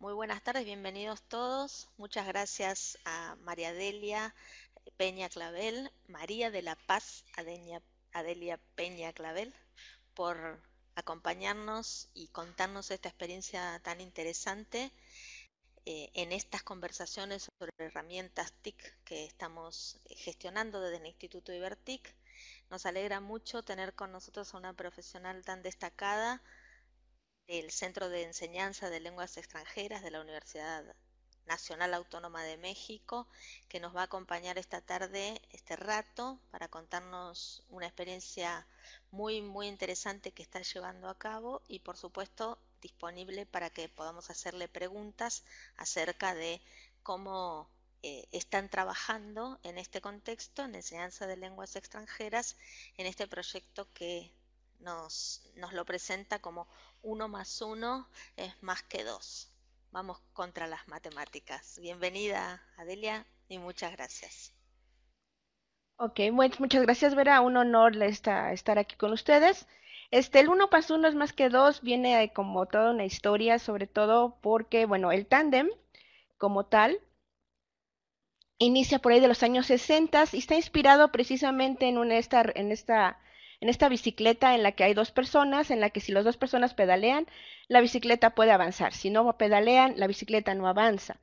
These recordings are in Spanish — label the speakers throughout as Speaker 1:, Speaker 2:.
Speaker 1: Muy buenas tardes, bienvenidos todos. Muchas gracias a María Adelia Peña Clavel, María de la Paz Adelia Peña Clavel, por acompañarnos y contarnos esta experiencia tan interesante eh, en estas conversaciones sobre herramientas TIC que estamos gestionando desde el Instituto Ibertic. Nos alegra mucho tener con nosotros a una profesional tan destacada del Centro de Enseñanza de Lenguas Extranjeras de la Universidad Nacional Autónoma de México, que nos va a acompañar esta tarde, este rato, para contarnos una experiencia muy, muy interesante que está llevando a cabo y, por supuesto, disponible para que podamos hacerle preguntas acerca de cómo eh, están trabajando en este contexto, en enseñanza de lenguas extranjeras, en este proyecto que nos, lo presenta como uno más uno es más que dos Vamos contra las matemáticas. Bienvenida, Adelia, y muchas gracias.
Speaker 2: Ok, muchas gracias, Vera. Un honor estar aquí con ustedes. Este, el uno más uno es más que dos viene como toda una historia, sobre todo porque, bueno, el tándem como tal inicia por ahí de los años 60 y está inspirado precisamente en, esta, en esta en esta bicicleta en la que hay dos personas, en la que si las dos personas pedalean, la bicicleta puede avanzar. Si no pedalean, la bicicleta no avanza.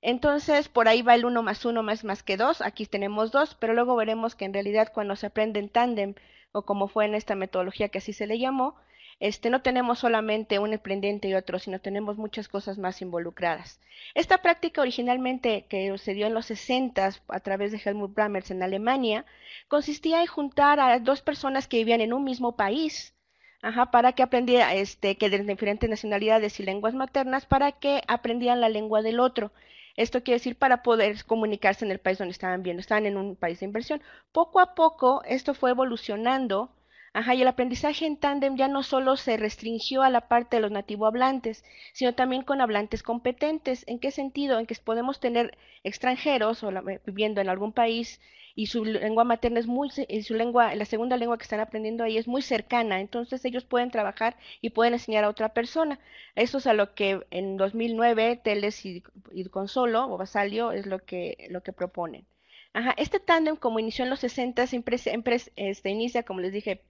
Speaker 2: Entonces, por ahí va el 1 más 1 más más que 2. Aquí tenemos 2, pero luego veremos que en realidad cuando se aprende en tándem, o como fue en esta metodología que así se le llamó, este, no tenemos solamente un emprendiente y otro, sino tenemos muchas cosas más involucradas. Esta práctica originalmente que se dio en los 60 a través de Helmut Brammers en Alemania, consistía en juntar a dos personas que vivían en un mismo país, Ajá, para que aprendieran este, que de diferentes nacionalidades y lenguas maternas, para que aprendieran la lengua del otro. Esto quiere decir para poder comunicarse en el país donde estaban viendo, estaban en un país de inversión. Poco a poco esto fue evolucionando Ajá, y el aprendizaje en tándem ya no solo se restringió a la parte de los nativo hablantes, sino también con hablantes competentes. ¿En qué sentido? En que podemos tener extranjeros eh, viviendo en algún país y su lengua materna es muy, y su lengua, la segunda lengua que están aprendiendo ahí es muy cercana, entonces ellos pueden trabajar y pueden enseñar a otra persona. Eso es a lo que en 2009 Teles y, Consolo o Basalio es lo que, lo que proponen. Ajá, este tándem como inició en los 60 se este, inicia, como les dije,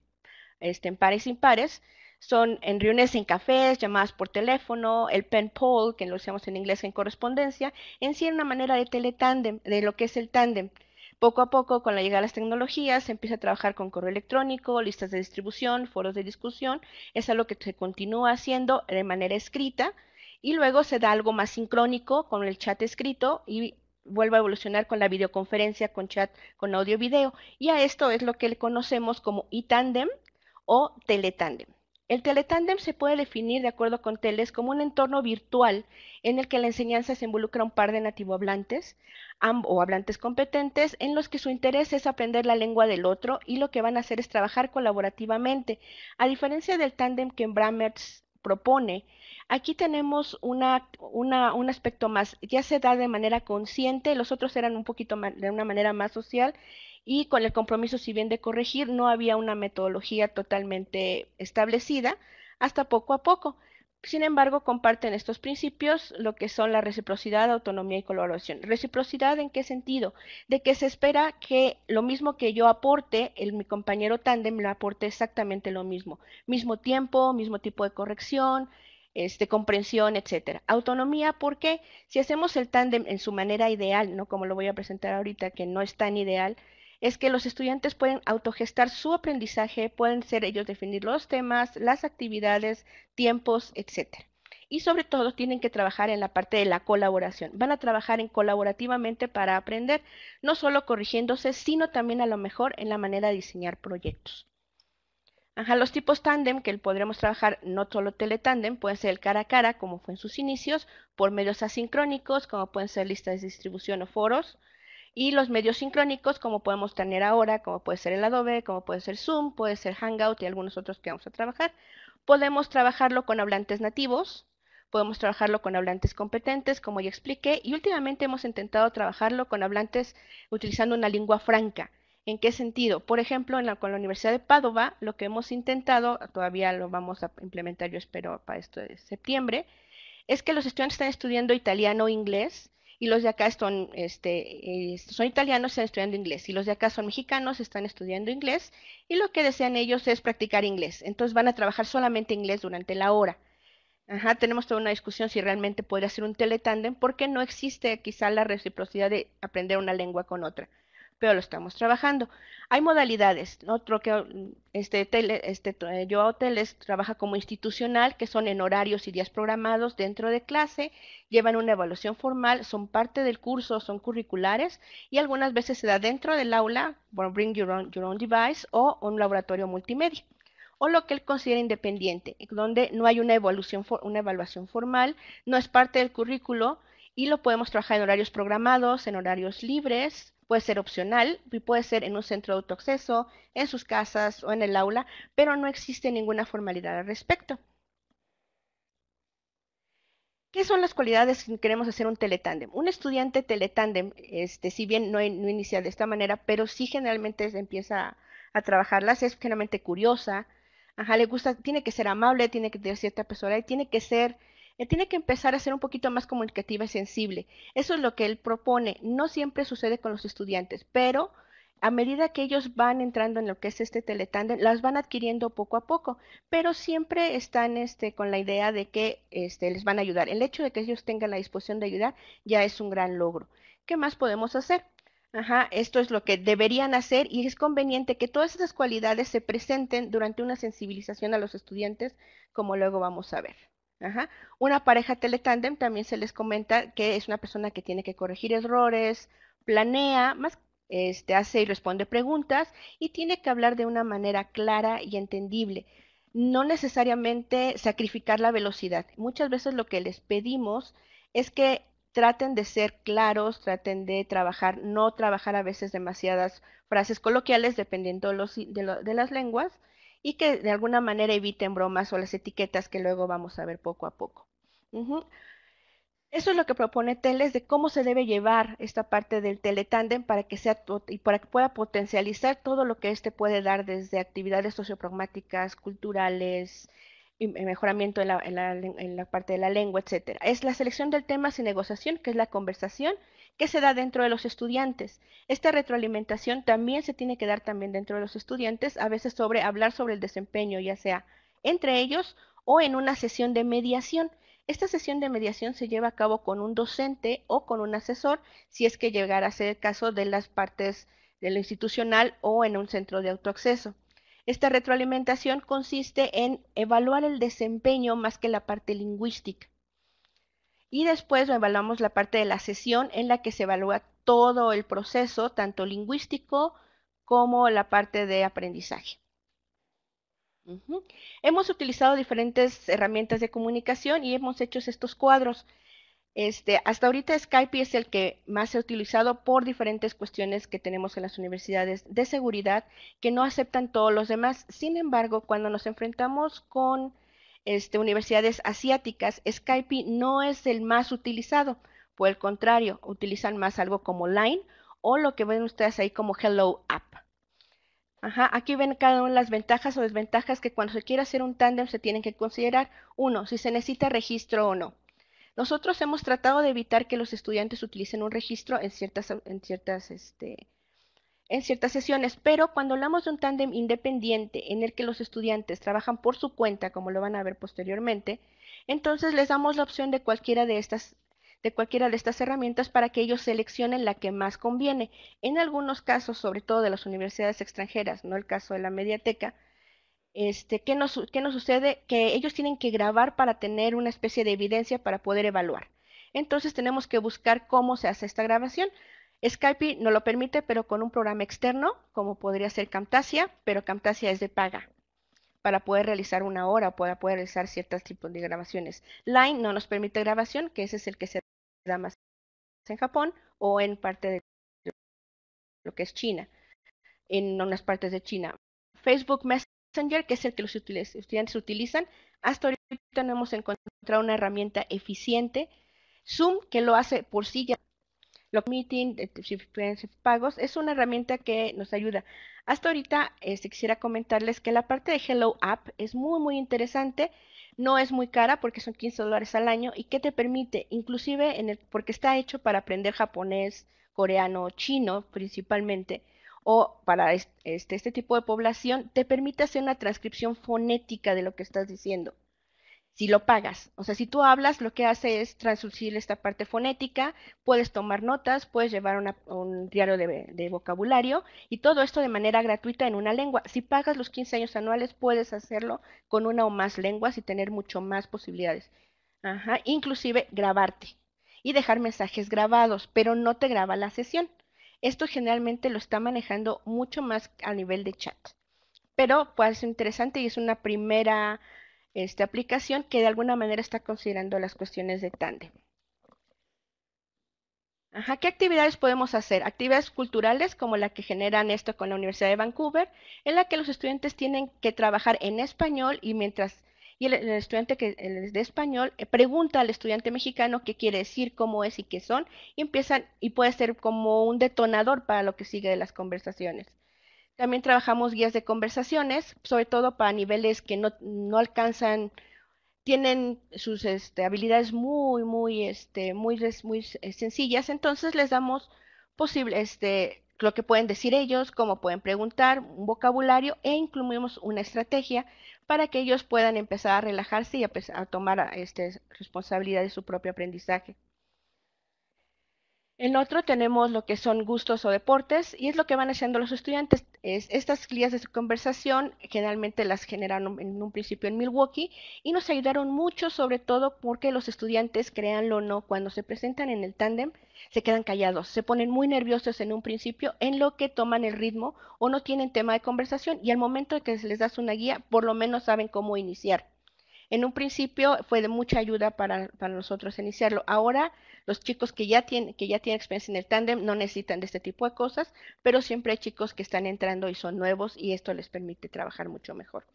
Speaker 2: este, en pares impares, son en reuniones en cafés, llamadas por teléfono, el pen poll, que lo usamos en inglés en correspondencia, en sí una manera de teletándem, de lo que es el tándem. Poco a poco, con la llegada de las tecnologías, se empieza a trabajar con correo electrónico, listas de distribución, foros de discusión, es algo que se continúa haciendo de manera escrita, y luego se da algo más sincrónico con el chat escrito y vuelve a evolucionar con la videoconferencia, con chat, con audio-video. Y a esto es lo que le conocemos como e-tandem, o teletándem. El teletándem se puede definir, de acuerdo con Teles, como un entorno virtual en el que la enseñanza se involucra a un par de hablantes o hablantes competentes en los que su interés es aprender la lengua del otro y lo que van a hacer es trabajar colaborativamente. A diferencia del tándem que Brammertz propone, aquí tenemos una, un aspecto más, ya se da de manera consciente, los otros eran un poquito de una manera más social y con el compromiso, si bien de corregir, no había una metodología totalmente establecida hasta poco a poco. Sin embargo, comparten estos principios lo que son la reciprocidad, autonomía y colaboración. Reciprocidad en qué sentido? De que se espera que lo mismo que yo aporte, mi compañero tándem le aporte exactamente lo mismo. Mismo tiempo, mismo tipo de corrección, este, comprensión, etcétera. Autonomía, porque si hacemos el tándem en su manera ideal, no como lo voy a presentar ahorita, que no es tan ideal, es que los estudiantes pueden autogestar su aprendizaje, pueden ser ellos definir los temas, las actividades, tiempos, etc. y sobre todo tienen que trabajar en la parte de la colaboración. Van a trabajar en colaborativamente para aprender, no solo corrigiéndose, sino también a lo mejor en la manera de diseñar proyectos. Ajá, los tipos tándem que podremos trabajar no solo teletándem, pueden ser el cara a cara, como fue en sus inicios, por medios asincrónicos, como pueden ser listas de distribución o foros, y los medios sincrónicos, como podemos tener ahora, como puede ser el Adobe, como puede ser Zoom, puede ser Hangout y algunos otros que vamos a trabajar, podemos trabajarlo con hablantes nativos, podemos trabajarlo con hablantes competentes, como ya expliqué, y últimamente hemos intentado trabajarlo con hablantes utilizando una lengua franca. ¿En qué sentido? Por ejemplo, en la, con la Universidad de Padova, lo que hemos intentado, todavía lo vamos a implementar, yo espero, para esto de septiembre, es que los estudiantes están estudiando italiano e inglés, y los de acá son, este, eh, son italianos, están estudiando inglés, y los de acá son mexicanos, están estudiando inglés, y lo que desean ellos es practicar inglés. Entonces van a trabajar solamente inglés durante la hora. Ajá, tenemos toda una discusión si realmente podría ser un teletándem, porque no existe quizá la reciprocidad de aprender una lengua con otra pero lo estamos trabajando. Hay modalidades, otro que este, tele, este, Yo Hoteles trabaja como institucional, que son en horarios y días programados dentro de clase, llevan una evaluación formal, son parte del curso, son curriculares y algunas veces se da dentro del aula, bueno, bring your own, device o un laboratorio multimedia o lo que él considera independiente, donde no hay una, una evaluación formal, no es parte del currículo y lo podemos trabajar en horarios programados, en horarios libres, Puede ser opcional y puede ser en un centro de autoacceso, en sus casas o en el aula, pero no existe ninguna formalidad al respecto. ¿Qué son las cualidades que queremos hacer un teletándem? Un estudiante teletándem, este, si bien no, inicia de esta manera, pero sí generalmente empieza a, trabajarlas, es generalmente curiosa, ajá, le gusta, tiene que ser amable, tiene que tener cierta y tiene que ser tiene que empezar a ser un poquito más comunicativa y sensible. Eso es lo que él propone. No siempre sucede con los estudiantes, pero a medida que ellos van entrando en lo que es este teletandem, las van adquiriendo poco a poco, pero siempre están este, con la idea de que este, les van a ayudar. El hecho de que ellos tengan la disposición de ayudar ya es un gran logro. ¿Qué más podemos hacer? Ajá, esto es lo que deberían hacer y es conveniente que todas esas cualidades se presenten durante una sensibilización a los estudiantes, como luego vamos a ver. Una pareja teletandem también se les comenta que es una persona que tiene que corregir errores, planea, más este, hace y responde preguntas y tiene que hablar de una manera clara y entendible. No necesariamente sacrificar la velocidad. Muchas veces lo que les pedimos es que traten de ser claros, traten de trabajar, no trabajar a veces demasiadas frases coloquiales dependiendo los, de las lenguas y que de alguna manera eviten bromas o las etiquetas que luego vamos a ver poco a poco. Eso es lo que propone Teles de cómo se debe llevar esta parte del teletándem para que sea y para que pueda potencializar todo lo que este puede dar desde actividades sociopragmáticas, culturales, mejoramiento en la, en la parte de la lengua, etcétera. Es la selección del tema sin negociación, que es la conversación, ¿Qué se da dentro de los estudiantes. Esta retroalimentación también se tiene que dar también dentro de los estudiantes, a veces sobre hablar sobre el desempeño, ya sea entre ellos o en una sesión de mediación. Esta sesión de mediación se lleva a cabo con un docente o con un asesor, si es que llegara a ser el caso de las partes de lo institucional o en un centro de autoacceso. Esta retroalimentación consiste en evaluar el desempeño más que la parte lingüística. Y después evaluamos la parte de la sesión en la que se evalúa todo el proceso, tanto lingüístico como la parte de aprendizaje. Hemos utilizado diferentes herramientas de comunicación y hemos hecho estos cuadros. Este, hasta ahorita Skype es el que más se ha utilizado por diferentes cuestiones que tenemos en las universidades de seguridad que no aceptan todos los demás. Sin embargo, cuando nos enfrentamos con este, universidades asiáticas, Skype no es el más utilizado. Por el contrario, utilizan más algo como Line o lo que ven ustedes ahí como Hello App. Ajá, aquí ven cada una de las ventajas o desventajas que cuando se quiere hacer un tándem se tienen que considerar. Uno, si se necesita registro o no. Nosotros hemos tratado de evitar que los estudiantes utilicen un registro en ciertas, en ciertas este, en ciertas sesiones, pero cuando hablamos de un tándem independiente en el que los estudiantes trabajan por su cuenta, como lo van a ver posteriormente, entonces les damos la opción de cualquiera de estas de cualquiera de estas herramientas para que ellos seleccionen la que más conviene. En algunos casos, sobre todo de las universidades extranjeras, no el caso de la mediateca, este, ¿qué, nos, ¿qué nos sucede? Que ellos tienen que grabar para tener una especie de evidencia para poder evaluar. Entonces tenemos que buscar cómo se hace esta grabación. Skype no lo permite, pero con un programa externo, como podría ser Camtasia, pero Camtasia es de paga para poder realizar una hora o para poder realizar ciertos tipos de grabaciones. Line no nos permite grabación, que ese es el que se da más en Japón o en parte de lo que es China, en unas partes de China. Facebook Messenger, que es el que los estudiantes utilizan, hasta ahorita no hemos encontrado una herramienta eficiente. Zoom, que lo hace por sí ya lo Meeting, Pagos, es una herramienta que nos ayuda. Hasta ahorita este, quisiera comentarles que la parte de Hello App es muy, muy interesante. No es muy cara porque son 15 dólares al año y que te permite, inclusive en el, porque está hecho para aprender japonés, coreano, chino principalmente, o para este, este tipo de población, te permite hacer una transcripción fonética de lo que estás diciendo si lo pagas. O sea, si tú hablas, lo que hace es translucir esta parte fonética, puedes tomar notas, puedes llevar un diario de, vocabulario y todo esto de manera gratuita en una lengua. Si pagas los 15 años anuales, puedes hacerlo con una o más lenguas y tener mucho más posibilidades. Ajá. Inclusive grabarte y dejar mensajes grabados, pero no te graba la sesión. Esto generalmente lo está manejando mucho más a nivel de chat. Pero puede ser interesante y es una primera esta aplicación que de alguna manera está considerando las cuestiones de TANDE. ¿qué actividades podemos hacer? Actividades culturales como la que generan esto con la Universidad de Vancouver, en la que los estudiantes tienen que trabajar en español y mientras el, estudiante que es de español eh, pregunta al estudiante mexicano qué quiere decir, cómo es y qué son, y empiezan y puede ser como un detonador para lo que sigue de las conversaciones. También trabajamos guías de conversaciones, sobre todo para niveles que no, no alcanzan, tienen sus este, habilidades muy, muy, este, muy, muy eh, sencillas. Entonces les damos posible, este, lo que pueden decir ellos, cómo pueden preguntar, un vocabulario e incluimos una estrategia para que ellos puedan empezar a relajarse y a, a tomar este, responsabilidad de su propio aprendizaje. En otro tenemos lo que son gustos o deportes y es lo que van haciendo los estudiantes. estas guías de su conversación generalmente las generan en un principio en Milwaukee y nos ayudaron mucho sobre todo porque los estudiantes, créanlo o no, cuando se presentan en el tándem se quedan callados, se ponen muy nerviosos en un principio en lo que toman el ritmo o no tienen tema de conversación y al momento de que se les das una guía por lo menos saben cómo iniciar en un principio fue de mucha ayuda para, nosotros iniciarlo. Ahora los chicos que ya, tienen, que ya tienen experiencia en el tándem no necesitan de este tipo de cosas, pero siempre hay chicos que están entrando y son nuevos y esto les permite trabajar mucho mejor.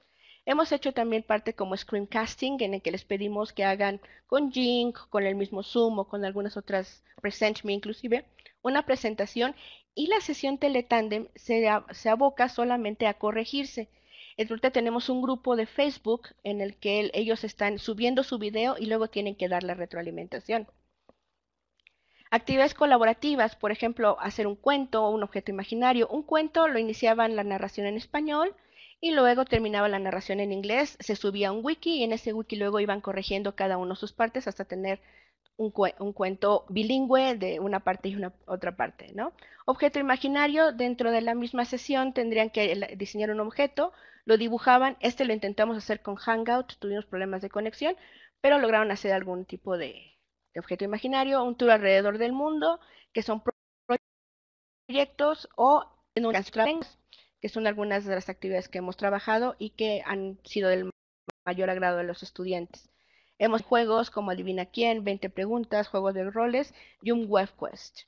Speaker 2: Hemos hecho también parte como screencasting, en el que les pedimos que hagan con Jink, con el mismo Zoom o con algunas otras, present me inclusive, una presentación y la sesión teletandem se, se aboca solamente a corregirse. Ahorita tenemos un grupo de Facebook en el que ellos están subiendo su video y luego tienen que dar la retroalimentación. Actividades colaborativas, por ejemplo, hacer un cuento o un objeto imaginario. Un cuento lo iniciaban la narración en español y luego terminaba la narración en inglés, se subía un wiki y en ese wiki luego iban corrigiendo cada uno sus partes hasta tener un, cuento bilingüe de una parte y una otra parte, ¿no? Objeto imaginario, dentro de la misma sesión tendrían que diseñar un objeto, lo dibujaban. Este lo intentamos hacer con Hangout, tuvimos problemas de conexión, pero lograron hacer algún tipo de, objeto imaginario, un tour alrededor del mundo, que son proyectos o en unas que son algunas de las actividades que hemos trabajado y que han sido del mayor agrado de los estudiantes. Hemos juegos como Adivina quién, 20 preguntas, juegos de roles y un web quest.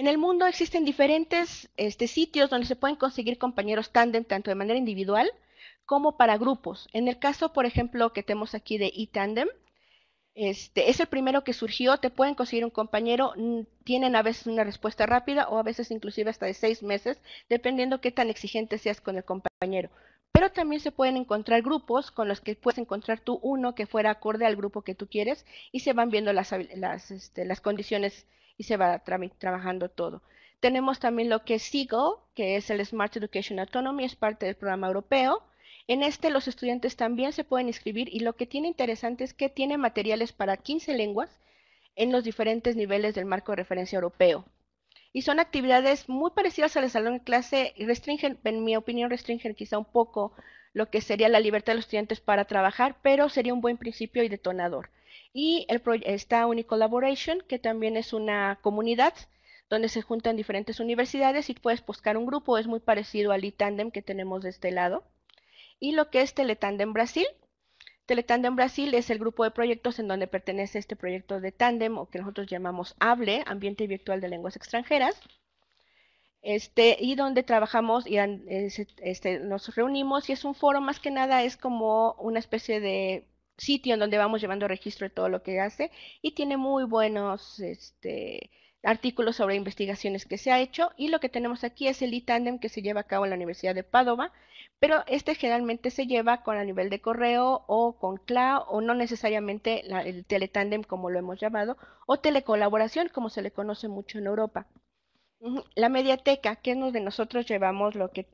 Speaker 2: En el mundo existen diferentes este, sitios donde se pueden conseguir compañeros Tandem, tanto de manera individual como para grupos. En el caso, por ejemplo, que tenemos aquí de eTandem, este, es el primero que surgió, te pueden conseguir un compañero, tienen a veces una respuesta rápida o a veces inclusive hasta de seis meses, dependiendo qué tan exigente seas con el compañero. Pero también se pueden encontrar grupos con los que puedes encontrar tú uno que fuera acorde al grupo que tú quieres y se van viendo las, este, las condiciones y se va trabajando todo. Tenemos también lo que es SIGO, que es el Smart Education Autonomy, es parte del programa europeo. En este los estudiantes también se pueden inscribir y lo que tiene interesante es que tiene materiales para 15 lenguas en los diferentes niveles del marco de referencia europeo. Y son actividades muy parecidas al salón de clase y restringen, en mi opinión, restringen quizá un poco lo que sería la libertad de los estudiantes para trabajar, pero sería un buen principio y detonador. Y el está Unicollaboration, que también es una comunidad donde se juntan diferentes universidades y puedes buscar un grupo, es muy parecido al eTandem que tenemos de este lado. Y lo que es Teletandem Brasil. Teletandem Brasil es el grupo de proyectos en donde pertenece este proyecto de Tandem, o que nosotros llamamos HABLE, Ambiente Virtual de Lenguas Extranjeras. Este, y donde trabajamos y este, nos reunimos y es un foro más que nada, es como una especie de sitio en donde vamos llevando registro de todo lo que hace y tiene muy buenos este, artículos sobre investigaciones que se ha hecho y lo que tenemos aquí es el e que se lleva a cabo en la Universidad de Padova, pero este generalmente se lleva con a nivel de correo o con CLA o no necesariamente el teletandem como lo hemos llamado o telecolaboración como se le conoce mucho en Europa. La mediateca, que es donde nosotros llevamos lo que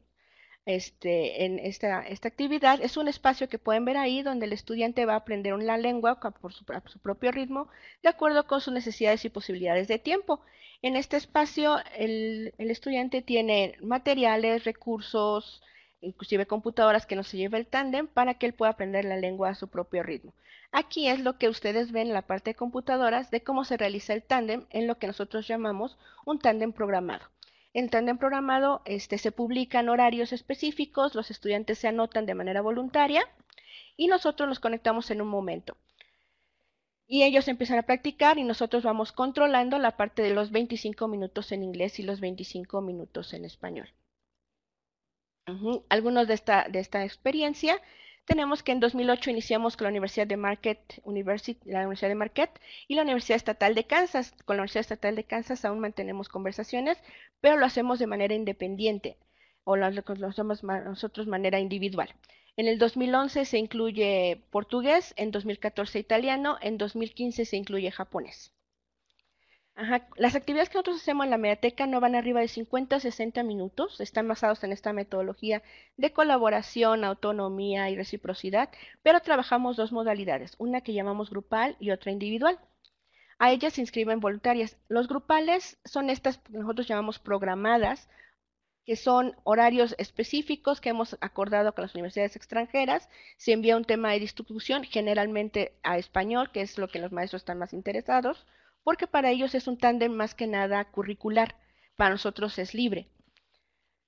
Speaker 2: este, en esta, actividad. Es un espacio que pueden ver ahí donde el estudiante va a aprender una lengua por su, a su propio ritmo, de acuerdo con sus necesidades y posibilidades de tiempo. En este espacio el, estudiante tiene materiales, recursos, inclusive computadoras que nos lleve el tándem para que él pueda aprender la lengua a su propio ritmo. Aquí es lo que ustedes ven en la parte de computadoras de cómo se realiza el tándem en lo que nosotros llamamos un tándem programado. En programado este, se publican horarios específicos, los estudiantes se anotan de manera voluntaria y nosotros los conectamos en un momento. Y ellos empiezan a practicar y nosotros vamos controlando la parte de los 25 minutos en inglés y los 25 minutos en español. Algunos de esta, de esta experiencia tenemos que en 2008 iniciamos con la Universidad de Marquette, la Universidad de y la Universidad Estatal de Kansas. Con la Universidad Estatal de Kansas aún mantenemos conversaciones, pero lo hacemos de manera independiente o lo, lo hacemos nosotros de manera individual. En el 2011 se incluye portugués, en 2014 italiano, en 2015 se incluye japonés. Las actividades que nosotros hacemos en la mediateca no van arriba de 50 a 60 minutos, están basados en esta metodología de colaboración, autonomía y reciprocidad, pero trabajamos dos modalidades, una que llamamos grupal y otra individual. A ellas se inscriben voluntarias. Los grupales son estas que nosotros llamamos programadas, que son horarios específicos que hemos acordado con las universidades extranjeras. Se envía un tema de distribución, generalmente a español, que es lo que los maestros están más interesados porque para ellos es un tándem más que nada curricular, para nosotros es libre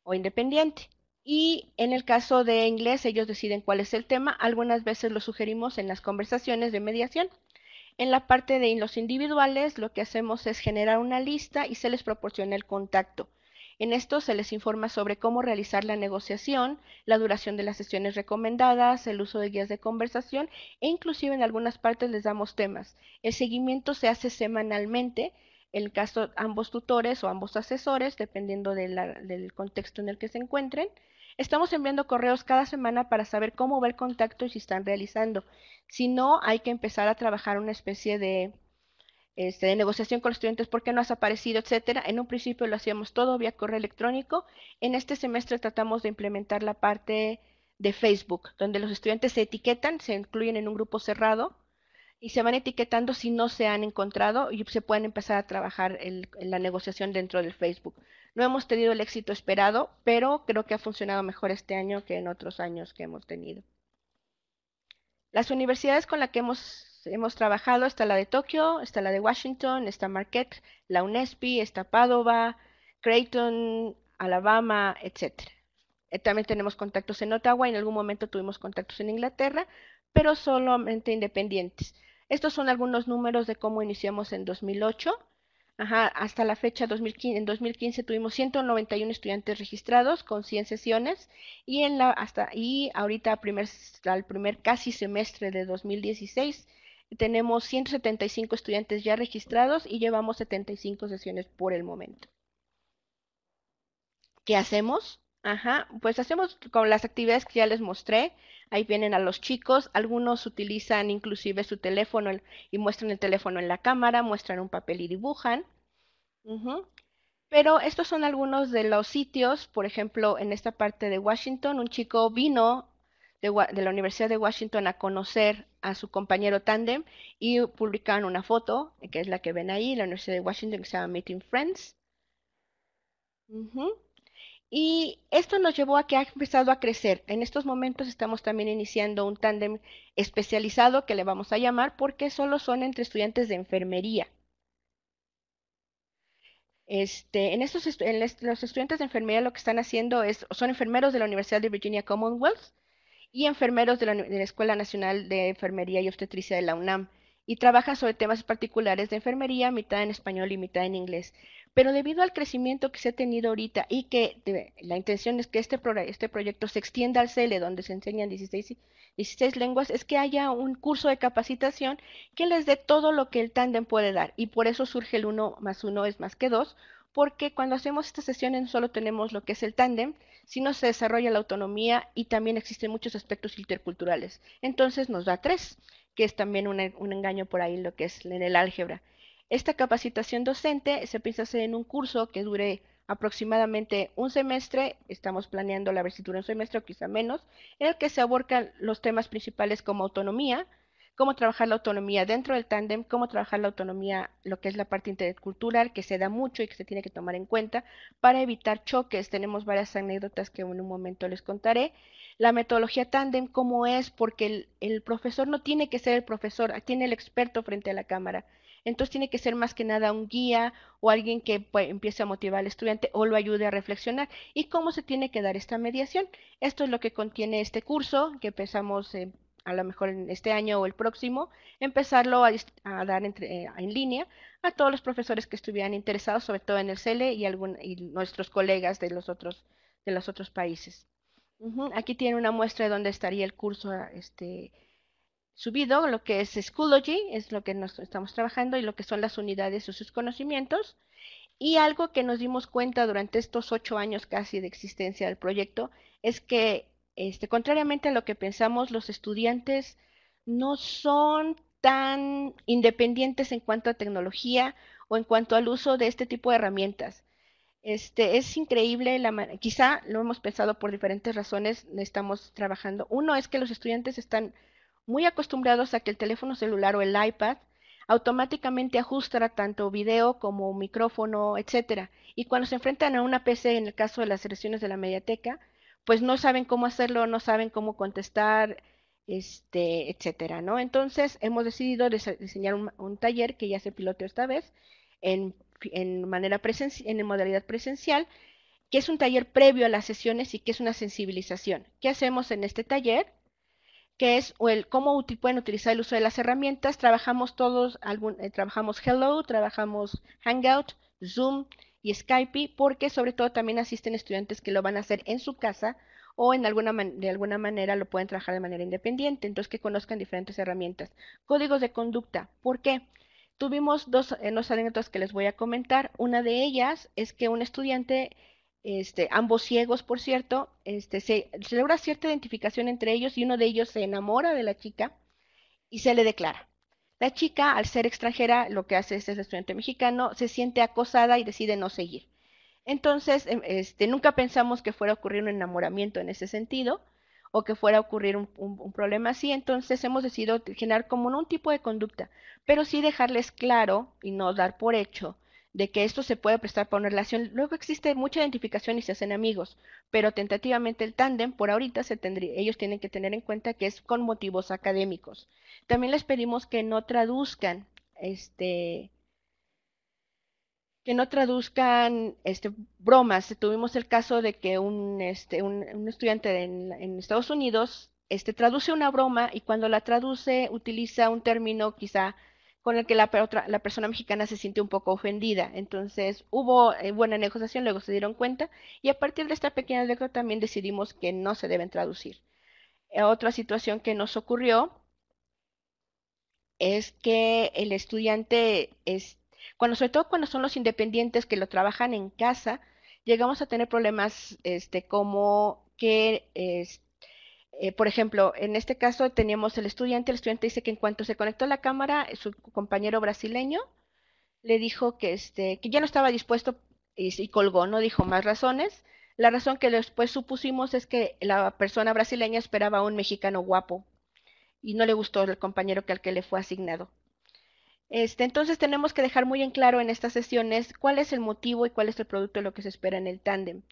Speaker 2: o independiente. Y en el caso de inglés, ellos deciden cuál es el tema. Algunas veces lo sugerimos en las conversaciones de mediación. En la parte de los individuales, lo que hacemos es generar una lista y se les proporciona el contacto. En esto se les informa sobre cómo realizar la negociación, la duración de las sesiones recomendadas, el uso de guías de conversación e inclusive en algunas partes les damos temas. El seguimiento se hace semanalmente, en el caso ambos tutores o ambos asesores, dependiendo del contexto en el que se encuentren. Estamos enviando correos cada semana para saber cómo va el contacto y si están realizando. Si no, hay que empezar a trabajar una especie de este, de negociación con los estudiantes, por qué no has aparecido, etcétera. En un principio lo hacíamos todo vía correo electrónico. En este semestre tratamos de implementar la parte de Facebook, donde los estudiantes se etiquetan, se incluyen en un grupo cerrado y se van etiquetando si no se han encontrado y se pueden empezar a trabajar en la negociación dentro del Facebook. No hemos tenido el éxito esperado, pero creo que ha funcionado mejor este año que en otros años que hemos tenido. Las universidades con las que hemos hemos trabajado, está la de Tokio, está la de Washington, está Marquette, la UNESPI, está Padova, Creighton, Alabama, etcétera. Eh, también tenemos contactos en Ottawa, en algún momento tuvimos contactos en Inglaterra, pero solamente independientes. Estos son algunos números de cómo iniciamos en 2008. hasta la fecha 2015, en 2015 tuvimos 191 estudiantes registrados con 100 sesiones y en la hasta y ahorita al primer casi semestre de 2016 tenemos 175 estudiantes ya registrados y llevamos 75 sesiones por el momento. ¿Qué hacemos? Ajá, pues hacemos con las actividades que ya les mostré. Ahí vienen a los chicos, algunos utilizan inclusive su teléfono y muestran el teléfono en la cámara, muestran un papel y dibujan. Pero estos son algunos de los sitios, por ejemplo, en esta parte de Washington, un chico vino de, la Universidad de Washington a conocer a su compañero Tandem y publicaron una foto, que es la que ven ahí, la Universidad de Washington, que se llama Meeting Friends. Y esto nos llevó a que ha empezado a crecer. En estos momentos estamos también iniciando un Tandem especializado que le vamos a llamar porque solo son entre estudiantes de enfermería. Este, en estos los estudiantes de enfermería lo que están haciendo es, son enfermeros de la Universidad de Virginia Commonwealth y enfermeros de la, Escuela Nacional de Enfermería y Obstetricia de la UNAM y trabaja sobre temas particulares de enfermería, mitad en español y mitad en inglés. Pero debido al crecimiento que se ha tenido ahorita y que la intención es que este, este proyecto se extienda al CELE, donde se enseñan 16, 16 lenguas, es que haya un curso de capacitación que les dé todo lo que el tándem puede dar. Y por eso surge el 1 más 1 es más que 2, porque cuando hacemos estas sesiones solo tenemos lo que es el tándem, si no se desarrolla la autonomía y también existen muchos aspectos interculturales. Entonces nos da tres, que es también un, engaño por ahí lo que es en el álgebra. Esta capacitación docente se piensa hacer en un curso que dure aproximadamente un semestre, estamos planeando la versitura un semestre o quizá menos, en el que se aborcan los temas principales como autonomía, cómo trabajar la autonomía dentro del tándem, cómo trabajar la autonomía, lo que es la parte intercultural, que se da mucho y que se tiene que tomar en cuenta para evitar choques. Tenemos varias anécdotas que en un momento les contaré. La metodología tándem, cómo es, porque el, profesor no tiene que ser el profesor, tiene el experto frente a la cámara. Entonces tiene que ser más que nada un guía o alguien que pues, empiece a motivar al estudiante o lo ayude a reflexionar. ¿Y cómo se tiene que dar esta mediación? Esto es lo que contiene este curso que empezamos a lo mejor en este año o el próximo, empezarlo a, dar eh, en línea a todos los profesores que estuvieran interesados, sobre todo en el CELE y, algún, y nuestros colegas de los otros, de los otros países. Aquí tiene una muestra de dónde estaría el curso este, subido, lo que es Schoology, es lo que nos estamos trabajando y lo que son las unidades o sus conocimientos. Y algo que nos dimos cuenta durante estos ocho años casi de existencia del proyecto es que este, contrariamente a lo que pensamos, los estudiantes no son tan independientes en cuanto a tecnología o en cuanto al uso de este tipo de herramientas. Este, es increíble, la quizá lo hemos pensado por diferentes razones, estamos trabajando. Uno es que los estudiantes están muy acostumbrados a que el teléfono celular o el iPad automáticamente ajusta tanto video como micrófono, etcétera. Y cuando se enfrentan a una PC, en el caso de las selecciones de la mediateca, pues no saben cómo hacerlo, no saben cómo contestar, este, etcétera, ¿no? Entonces hemos decidido diseñar un, taller que ya se piloteó esta vez en, en manera en modalidad presencial, que es un taller previo a las sesiones y que es una sensibilización. ¿Qué hacemos en este taller? que es el, cómo pueden utilizar el uso de las herramientas. Trabajamos todos, algún, eh, trabajamos Hello, trabajamos Hangout, Zoom, y Skype, porque sobre todo también asisten estudiantes que lo van a hacer en su casa o en alguna de alguna manera lo pueden trabajar de manera independiente, entonces que conozcan diferentes herramientas. Códigos de conducta, ¿por qué? Tuvimos dos, eh, anécdotas que les voy a comentar. Una de ellas es que un estudiante este, ambos ciegos, por cierto, este, se, se, logra cierta identificación entre ellos y uno de ellos se enamora de la chica y se le declara. La chica, al ser extranjera, lo que hace es, ser estudiante mexicano, se siente acosada y decide no seguir. Entonces, em, este, nunca pensamos que fuera a ocurrir un enamoramiento en ese sentido o que fuera a ocurrir un, problema así, entonces hemos decidido generar como un tipo de conducta, pero sí dejarles claro y no dar por hecho de que esto se puede prestar para una relación. Luego existe mucha identificación y se hacen amigos, pero tentativamente el tándem por ahorita se ellos tienen que tener en cuenta que es con motivos académicos. También les pedimos que no traduzcan este que no traduzcan este, bromas. Tuvimos el caso de que un, este, un, estudiante en, en, Estados Unidos este, traduce una broma y cuando la traduce utiliza un término quizá con el que la, otra, la persona mexicana se siente un poco ofendida. Entonces hubo eh, buena negociación, luego se dieron cuenta y a partir de esta pequeña lectura también decidimos que no se deben traducir. Eh, otra situación que nos ocurrió es que el estudiante es cuando sobre todo cuando son los independientes que lo trabajan en casa, llegamos a tener problemas este como que eh, por ejemplo, en este caso teníamos el estudiante, el estudiante dice que en cuanto se conectó a la cámara, eh, su compañero brasileño le dijo que, este, que ya no estaba dispuesto y, colgó, no dijo más razones. La razón que después supusimos es que la persona brasileña esperaba a un mexicano guapo y no le gustó el compañero que al que le fue asignado. Este, entonces tenemos que dejar muy en claro en estas sesiones cuál es el motivo y cuál es el producto de lo que se espera en el tándem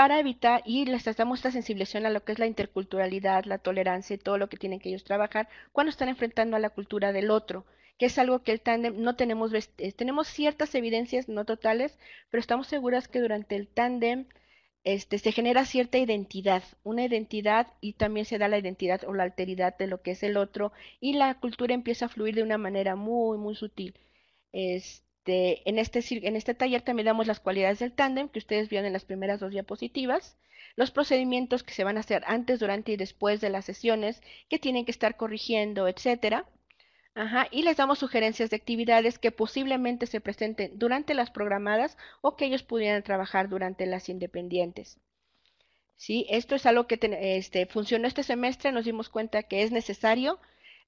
Speaker 2: para evitar y les damos esta sensibilización a lo que es la interculturalidad, la tolerancia y todo lo que tienen que ellos trabajar cuando están enfrentando a la cultura del otro que es algo que el tándem no tenemos, eh, tenemos ciertas evidencias no totales, pero estamos seguras que durante el tándem este, se genera cierta identidad, una identidad y también se da la identidad o la alteridad de lo que es el otro y la cultura empieza a fluir de una manera muy, muy sutil. Es, este, en este, en este taller también damos las cualidades del tándem que ustedes vieron en las primeras dos diapositivas, los procedimientos que se van a hacer antes, durante y después de las sesiones, que tienen que estar corrigiendo, etcétera. y les damos sugerencias de actividades que posiblemente se presenten durante las programadas o que ellos pudieran trabajar durante las independientes. ¿Sí? Esto es algo que este, funcionó este semestre, nos dimos cuenta que es necesario,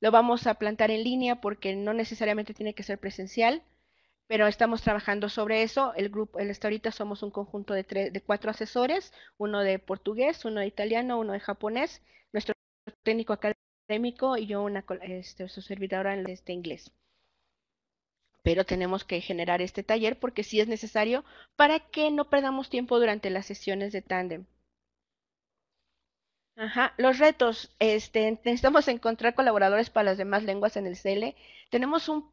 Speaker 2: lo vamos a plantar en línea porque no necesariamente tiene que ser presencial pero estamos trabajando sobre eso. El grupo, el, hasta ahorita somos un conjunto de, de cuatro asesores, uno de portugués, uno de italiano, uno de japonés, nuestro técnico académico y yo, una, este, su servidora en este inglés. Pero tenemos que generar este taller porque sí es necesario para que no perdamos tiempo durante las sesiones de tándem. Los retos, este, necesitamos encontrar colaboradores para las demás lenguas en el CLE. Tenemos un,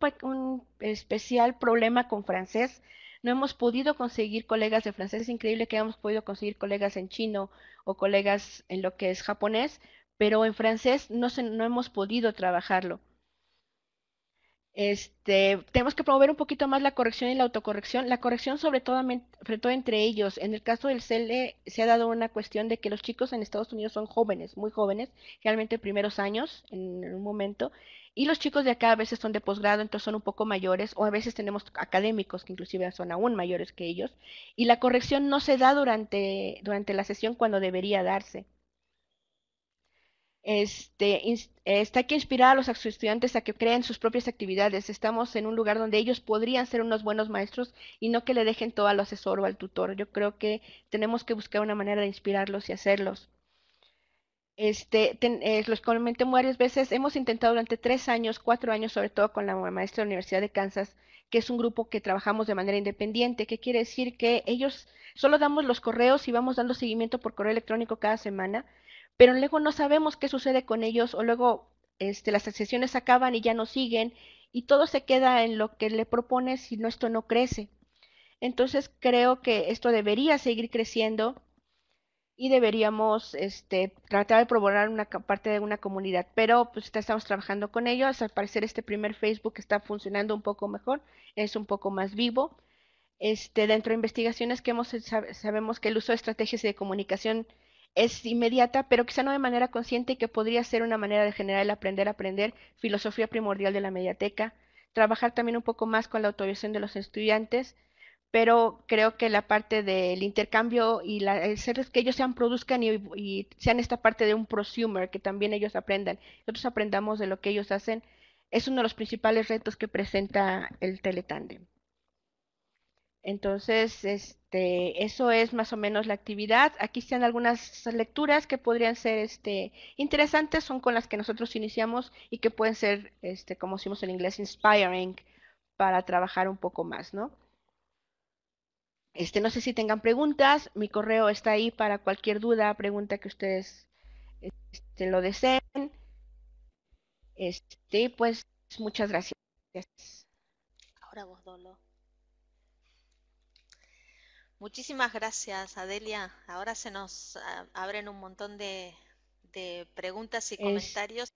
Speaker 2: especial problema con francés. No hemos podido conseguir colegas de francés. Es increíble que hayamos podido conseguir colegas en chino o colegas en lo que es japonés, pero en francés no, no hemos podido trabajarlo. Este, tenemos que promover un poquito más la corrección y la autocorrección. La corrección sobre todo, sobre todo entre ellos. En el caso del CELE se ha dado una cuestión de que los chicos en Estados Unidos son jóvenes, muy jóvenes, realmente primeros años en un momento, y los chicos de acá a veces son de posgrado, entonces son un poco mayores, o a veces tenemos académicos que inclusive son aún mayores que ellos, y la corrección no se da durante, durante la sesión cuando debería darse. Este, está que inspirar a los estudiantes a que creen sus propias actividades. Estamos en un lugar donde ellos podrían ser unos buenos maestros y no que le dejen todo al asesor o al tutor. Yo creo que tenemos que buscar una manera de inspirarlos y hacerlos. Este, eh, los comenté varias veces, hemos intentado durante tres años, cuatro años, sobre todo con la maestra de la Universidad de Kansas, que es un grupo que trabajamos de manera independiente, que quiere decir que ellos solo damos los correos y vamos dando seguimiento por correo electrónico cada semana, pero luego no sabemos qué sucede con ellos o luego este, las sesiones acaban y ya no siguen y todo se queda en lo que le propones si no, esto no crece. Entonces creo que esto debería seguir creciendo y deberíamos este, tratar de promover una parte de una comunidad. Pero pues estamos trabajando con ellos. Al parecer este primer Facebook está funcionando un poco mejor, es un poco más vivo. Este, dentro de investigaciones que hemos sabemos que el uso de estrategias de comunicación es inmediata, pero quizá no de manera consciente y que podría ser una manera de generar el aprender aprender, filosofía primordial de la mediateca, trabajar también un poco más con la autoevaluación de los estudiantes, pero creo que la parte del intercambio y el ser que ellos sean produzcan y, sean esta parte de un prosumer, que también ellos aprendan, nosotros aprendamos de lo que ellos hacen, es uno de los principales retos que presenta el teletandem. Entonces, este, eso es más o menos la actividad. Aquí están algunas lecturas que podrían ser este, interesantes, son con las que nosotros iniciamos y que pueden ser, este, como decimos en inglés, inspiring para trabajar un poco más, ¿no? Este, no sé si tengan preguntas, mi correo está ahí para cualquier duda, pregunta que ustedes este, lo deseen. Este, pues muchas gracias.
Speaker 1: Ahora vos, Dolo. Muchísimas gracias, Adelia. Ahora se nos ah, abren un montón de, preguntas y comentarios.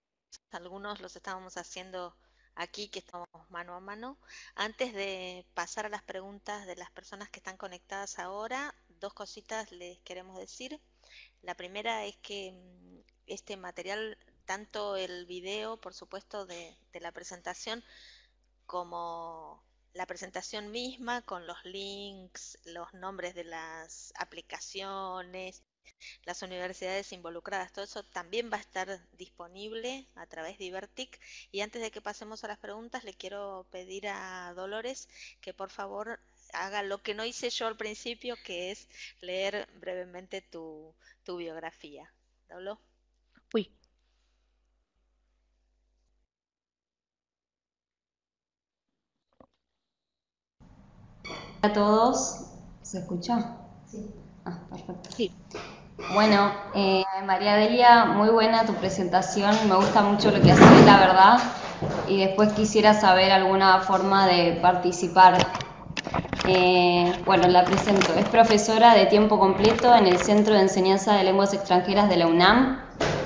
Speaker 1: Algunos los estábamos haciendo aquí, que estamos mano a mano. Antes de pasar a las preguntas de las personas que están conectadas ahora, dos cositas les queremos decir. La primera es que mm, este material, tanto el video, por supuesto, de, de la presentación, como la presentación misma con los links, los nombres de las aplicaciones, las universidades involucradas. Todo eso también va a estar disponible a través de Ibertic. Y antes de que pasemos a las preguntas, le quiero pedir a Dolores que por favor haga lo que no hice yo al principio, que es leer brevemente tu, biografía. ¿Dolo?
Speaker 2: Uy.
Speaker 3: a todos. ¿Se escucha?
Speaker 2: Sí. Ah,
Speaker 3: perfecto. Bueno, eh, María Delia, muy buena tu presentación, me gusta mucho lo que haces, la verdad, y después quisiera saber alguna forma de participar. Eh, bueno, la presento. Es profesora de tiempo completo en el Centro de Enseñanza de Lenguas Extranjeras de la UNAM,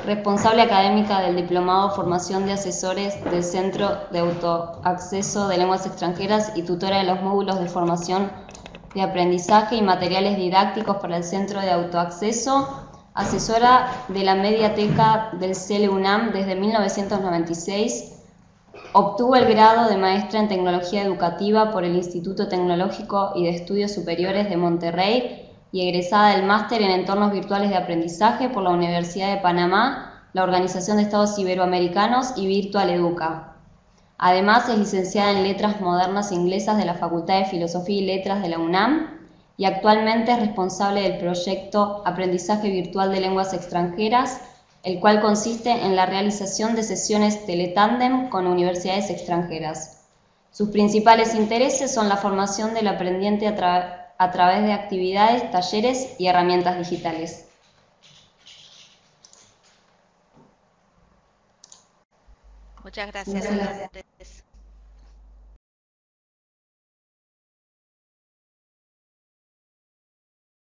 Speaker 3: responsable académica del Diplomado Formación de Asesores del Centro de Autoacceso de Lenguas Extranjeras y tutora de los módulos de formación de aprendizaje y materiales didácticos para el Centro de Autoacceso, asesora de la Mediateca del CELE desde 1996. Obtuvo el grado de maestra en tecnología educativa por el Instituto Tecnológico y de Estudios Superiores de Monterrey y egresada del máster en entornos virtuales de aprendizaje por la Universidad de Panamá, la Organización de Estados Iberoamericanos y Virtual Educa. Además, es licenciada en Letras Modernas Inglesas de la Facultad de Filosofía y Letras de la UNAM y actualmente es responsable del proyecto Aprendizaje Virtual de Lenguas Extranjeras, el cual consiste en la realización de sesiones teletándem con universidades extranjeras. Sus principales intereses son la formación del aprendiente a, través de actividades, talleres y herramientas digitales. Muchas gracias.